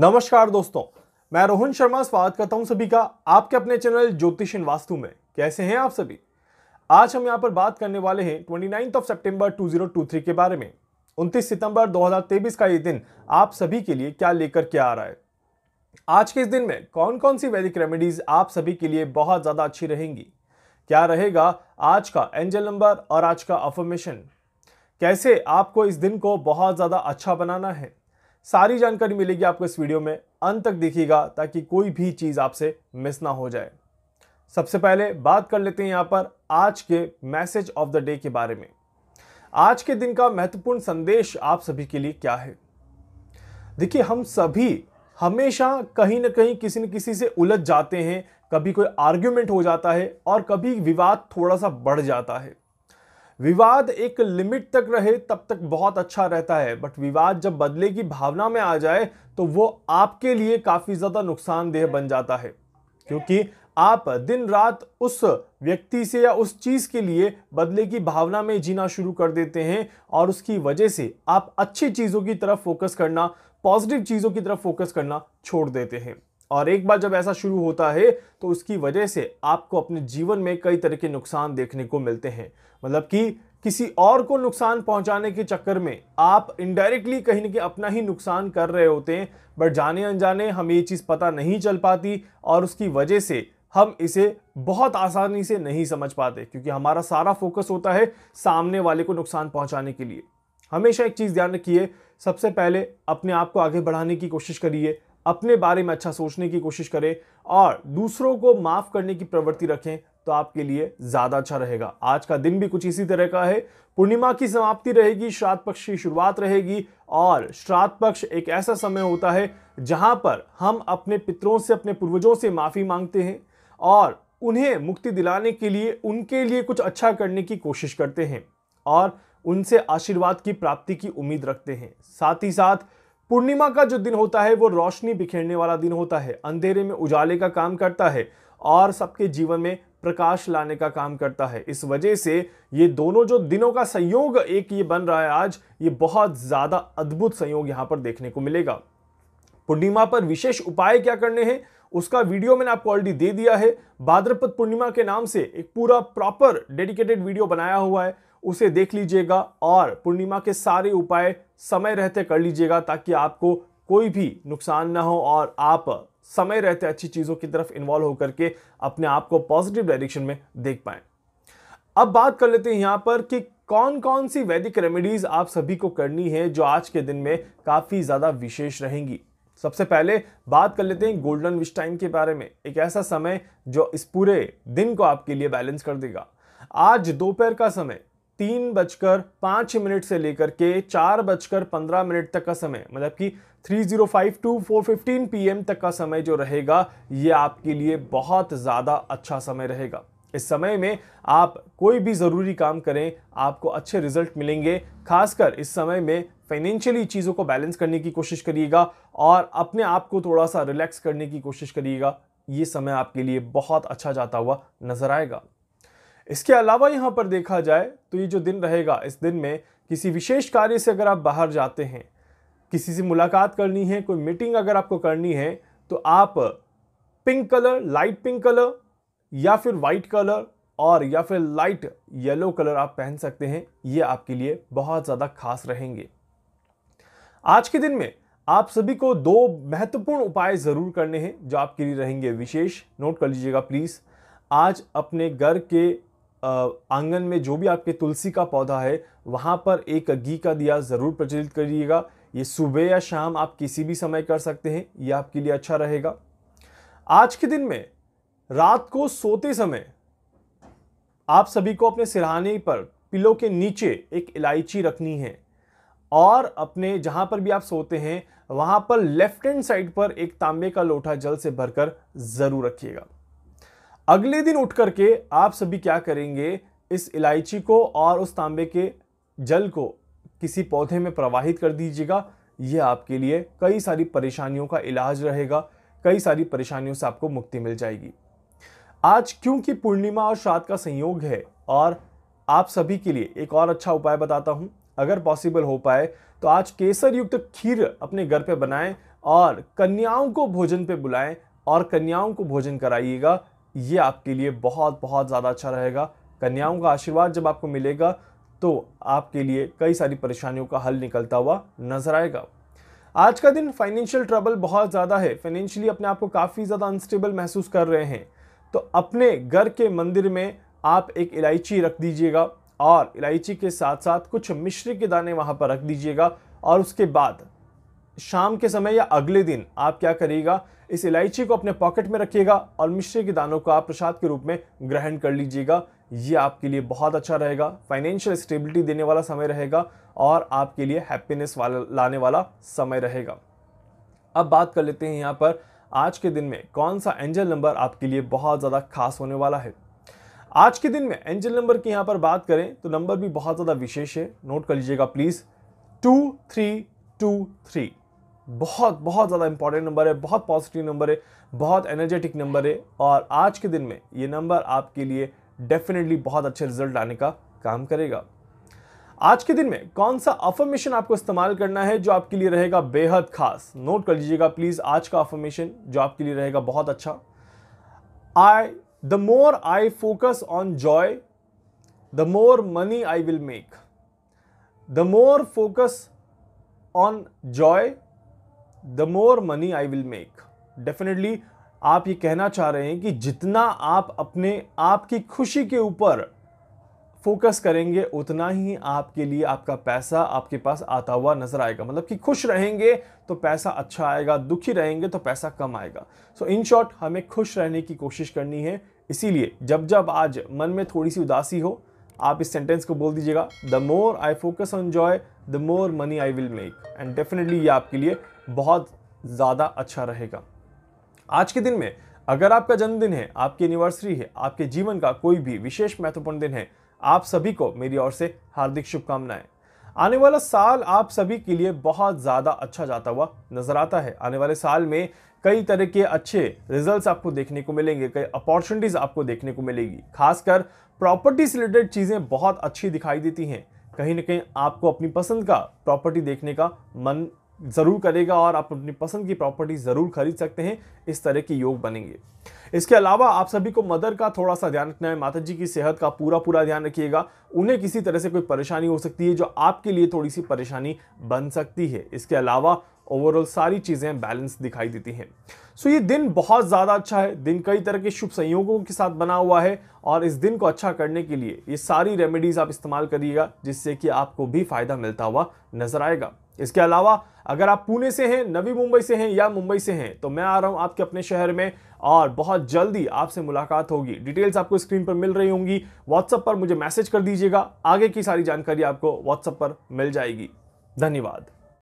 नमस्कार दोस्तों मैं रोहन शर्मा स्वागत करता हूं सभी का आपके अपने चैनल ज्योतिष इन वास्तु में कैसे हैं आप सभी आज हम यहां पर बात करने वाले हैं twenty ninth of September two zero two three के बारे में उनतीस सितंबर 2023 का ये दिन आप सभी के लिए क्या लेकर के आ रहा है आज के इस दिन में कौन कौन सी वैदिक रेमेडीज आप सभी के लिए बहुत ज़्यादा अच्छी रहेंगी क्या रहेगा आज का एंजल नंबर और आज का अफर्मेशन कैसे आपको इस दिन को बहुत ज़्यादा अच्छा बनाना है सारी जानकारी मिलेगी आपको इस वीडियो में अंत तक देखिएगा ताकि कोई भी चीज़ आपसे मिस ना हो जाए सबसे पहले बात कर लेते हैं यहाँ पर आज के मैसेज ऑफ द डे के बारे में आज के दिन का महत्वपूर्ण संदेश आप सभी के लिए क्या है देखिए हम सभी हमेशा कहीं ना कहीं किसी न किसी से उलझ जाते हैं कभी कोई आर्ग्यूमेंट हो जाता है और कभी विवाद थोड़ा सा बढ़ जाता है विवाद एक लिमिट तक रहे तब तक बहुत अच्छा रहता है बट विवाद जब बदले की भावना में आ जाए तो वो आपके लिए काफ़ी ज़्यादा नुकसानदेह बन जाता है क्योंकि आप दिन रात उस व्यक्ति से या उस चीज़ के लिए बदले की भावना में जीना शुरू कर देते हैं और उसकी वजह से आप अच्छी चीज़ों की तरफ फोकस करना पॉजिटिव चीज़ों की तरफ फोकस करना छोड़ देते हैं और एक बार जब ऐसा शुरू होता है तो उसकी वजह से आपको अपने जीवन में कई तरह के नुकसान देखने को मिलते हैं मतलब कि किसी और को नुकसान पहुंचाने के चक्कर में आप इनडायरेक्टली कहीं ना कहीं अपना ही नुकसान कर रहे होते हैं बट जाने अनजाने हमें ये चीज़ पता नहीं चल पाती और उसकी वजह से हम इसे बहुत आसानी से नहीं समझ पाते क्योंकि हमारा सारा फोकस होता है सामने वाले को नुकसान पहुंचाने के लिए हमेशा एक चीज़ ध्यान रखिए सबसे पहले अपने आप को आगे बढ़ाने की कोशिश करिए अपने बारे में अच्छा सोचने की कोशिश करें और दूसरों को माफ़ करने की प्रवृत्ति रखें तो आपके लिए ज़्यादा अच्छा रहेगा आज का दिन भी कुछ इसी तरह का है पूर्णिमा की समाप्ति रहेगी श्राद्ध पक्ष की शुरुआत रहेगी और श्राद्ध पक्ष एक ऐसा समय होता है जहाँ पर हम अपने पितरों से अपने पूर्वजों से माफ़ी मांगते हैं और उन्हें मुक्ति दिलाने के लिए उनके लिए कुछ अच्छा करने की कोशिश करते हैं और उनसे आशीर्वाद की प्राप्ति की उम्मीद रखते हैं साथ ही साथ पूर्णिमा का जो दिन होता है वो रोशनी बिखेरने वाला दिन होता है अंधेरे में उजाले का काम करता है और सबके जीवन में प्रकाश लाने का काम करता है इस वजह से ये दोनों जो दिनों का संयोग एक ये बन रहा है आज ये बहुत ज़्यादा अद्भुत संयोग यहाँ पर देखने को मिलेगा पूर्णिमा पर विशेष उपाय क्या करने हैं उसका वीडियो मैंने आपको ऑलरेडी दे दिया है भाद्रपद पूर्णिमा के नाम से एक पूरा प्रॉपर डेडिकेटेड वीडियो बनाया हुआ है उसे देख लीजिएगा और पूर्णिमा के सारे उपाय समय रहते कर लीजिएगा ताकि आपको कोई भी नुकसान ना हो और आप समय रहते अच्छी चीज़ों की तरफ इन्वॉल्व होकर के अपने आप को पॉजिटिव डायरेक्शन में देख पाए अब बात कर लेते हैं यहाँ पर कि कौन कौन सी वैदिक रेमेडीज आप सभी को करनी है जो आज के दिन में काफ़ी ज़्यादा विशेष रहेंगी सबसे पहले बात कर लेते हैं गोल्डन विश टाइम के बारे में एक ऐसा समय जो इस पूरे दिन को आपके लिए बैलेंस कर देगा आज दोपहर का समय तीन बजकर पाँच मिनट से लेकर के चार बजकर पंद्रह मिनट तक का समय मतलब कि three zero five two four fifteen P तक का समय जो रहेगा ये आपके लिए बहुत ज़्यादा अच्छा समय रहेगा इस समय में आप कोई भी ज़रूरी काम करें आपको अच्छे रिजल्ट मिलेंगे खासकर इस समय में फाइनेंशियली चीज़ों को बैलेंस करने की कोशिश करिएगा और अपने आप को थोड़ा सा रिलैक्स करने की कोशिश करिएगा ये समय आपके लिए बहुत अच्छा जाता हुआ नज़र आएगा इसके अलावा यहाँ पर देखा जाए तो ये जो दिन रहेगा इस दिन में किसी विशेष कार्य से अगर आप बाहर जाते हैं किसी से मुलाकात करनी है कोई मीटिंग अगर आपको करनी है तो आप pink colour light pink colour या फिर वाइट कलर और या फिर लाइट येलो कलर आप पहन सकते हैं ये आपके लिए बहुत ज़्यादा खास रहेंगे आज के दिन में आप सभी को दो महत्वपूर्ण उपाय ज़रूर करने हैं जो आपके लिए रहेंगे विशेष नोट कर लीजिएगा प्लीज़ आज अपने घर के आंगन में जो भी आपके तुलसी का पौधा है वहाँ पर एक घी का दिया ज़रूर प्रचलित करिएगा ये सुबह या शाम आप किसी भी समय कर सकते हैं ये आपके लिए अच्छा रहेगा आज के दिन में रात को सोते समय आप सभी को अपने सिरहाने पर पिलो के नीचे एक इलायची रखनी है और अपने जहाँ पर भी आप सोते हैं वहाँ पर लेफ्ट हैंड साइड पर एक तांबे का लोटा जल से भरकर ज़रूर रखिएगा अगले दिन उठ करके आप सभी क्या करेंगे इस इलायची को और उस तांबे के जल को किसी पौधे में प्रवाहित कर दीजिएगा यह आपके लिए कई सारी परेशानियों का इलाज रहेगा कई सारी परेशानियों से आपको मुक्ति मिल जाएगी आज क्योंकि पूर्णिमा और श्राद्ध का संयोग है और आप सभी के लिए एक और अच्छा उपाय बताता हूँ अगर पॉसिबल हो पाए तो आज केसर युक्त खीर अपने घर पर बनाएं और कन्याओं को भोजन पर बुलाएं और कन्याओं को भोजन कराइएगा ये आपके लिए बहुत बहुत ज़्यादा अच्छा रहेगा कन्याओं का आशीर्वाद जब आपको मिलेगा तो आपके लिए कई सारी परेशानियों का हल निकलता हुआ नजर आएगा आज का दिन फाइनेंशियल ट्रबल बहुत ज़्यादा है फाइनेंशियली अपने आप को काफ़ी ज़्यादा अनस्टेबल महसूस कर रहे हैं तो अपने घर के मंदिर में आप एक इलायची रख दीजिएगा और इलायची के साथ साथ कुछ मिश्री के दाने वहाँ पर रख दीजिएगा और उसके बाद शाम के समय या अगले दिन आप क्या करिएगा इस इलायची को अपने पॉकेट में रखिएगा और मिश्री के दानों को आप प्रसाद के रूप में ग्रहण कर लीजिएगा ये आपके लिए बहुत अच्छा रहेगा फाइनेंशियल स्टेबिलिटी देने वाला समय रहेगा और आपके लिए हैप्पीनेस वाला लाने वाला समय रहेगा अब बात कर लेते हैं यहाँ पर आज के दिन में कौन सा एंजल नंबर आपके लिए बहुत ज़्यादा खास होने वाला है आज के दिन में एंजल नंबर की यहाँ पर बात करें तो नंबर भी बहुत ज़्यादा विशेष है नोट कर लीजिएगा please two three two three बहुत बहुत ज़्यादा इंपॉर्टेंट नंबर है बहुत पॉजिटिव नंबर है बहुत एनर्जेटिक नंबर है और आज के दिन में ये नंबर आपके लिए डेफिनेटली बहुत अच्छे रिजल्ट लाने का काम करेगा आज के दिन में कौन सा अफर्मेशन आपको इस्तेमाल करना है जो आपके लिए रहेगा बेहद खास नोट कर लीजिएगा प्लीज़ आज का अफर्मेशन जो आपके लिए रहेगा बहुत अच्छा I the more I focus on joy the more money I will make the more focus on joy the more money I will make definitely आप ये कहना चाह रहे हैं कि जितना आप अपने आप की खुशी के ऊपर फोकस करेंगे उतना ही आपके लिए आपका पैसा आपके पास आता हुआ नजर आएगा मतलब कि खुश रहेंगे तो पैसा अच्छा आएगा दुखी रहेंगे तो पैसा कम आएगा सो इन शॉर्ट हमें खुश रहने की कोशिश करनी है इसीलिए जब जब आज मन में थोड़ी सी उदासी हो आप इस सेंटेंस को बोल दीजिएगा the more I focus on joy the more money I will make and definitely ये आपके लिए बहुत ज़्यादा अच्छा रहेगा आज के दिन में अगर आपका जन्मदिन है आपकी एनिवर्सरी है आपके जीवन का कोई भी विशेष महत्वपूर्ण दिन है आप सभी को मेरी ओर से हार्दिक शुभकामनाएं आने वाला साल आप सभी के लिए बहुत ज़्यादा अच्छा जाता हुआ नज़र आता है आने वाले साल में कई तरह के अच्छे रिजल्ट्स आपको देखने को मिलेंगे कई अपॉर्चुनिटीज़ आपको देखने को मिलेगी खासकर प्रॉपर्टी से रिलेटेड चीज़ें बहुत अच्छी दिखाई देती हैं कहीं ना कहीं आपको अपनी पसंद का प्रॉपर्टी देखने का मन ज़रूर करेगा और आप अपनी पसंद की प्रॉपर्टी ज़रूर खरीद सकते हैं इस तरह के योग बनेंगे इसके अलावा आप सभी को मदर का थोड़ा सा ध्यान रखना है माता जी की सेहत का पूरा पूरा ध्यान रखिएगा उन्हें किसी तरह से कोई परेशानी हो सकती है जो आपके लिए थोड़ी सी परेशानी बन सकती है इसके अलावा ओवरऑल सारी चीज़ें बैलेंस दिखाई देती हैं सो ये दिन बहुत ज़्यादा अच्छा है दिन कई तरह के शुभ संयोगों के साथ बना हुआ है और इस दिन को अच्छा करने के लिए ये सारी रेमेडीज़ आप इस्तेमाल करिएगा जिससे कि आपको भी फ़ायदा मिलता हुआ नज़र आएगा इसके अलावा अगर आप पुणे से हैं नवी मुंबई से हैं या मुंबई से हैं तो मैं आ रहा हूं आपके अपने शहर में और बहुत जल्दी आपसे मुलाकात होगी डिटेल्स आपको स्क्रीन पर मिल रही होंगी व्हाट्सएप पर मुझे मैसेज कर दीजिएगा आगे की सारी जानकारी आपको व्हाट्सएप पर मिल जाएगी धन्यवाद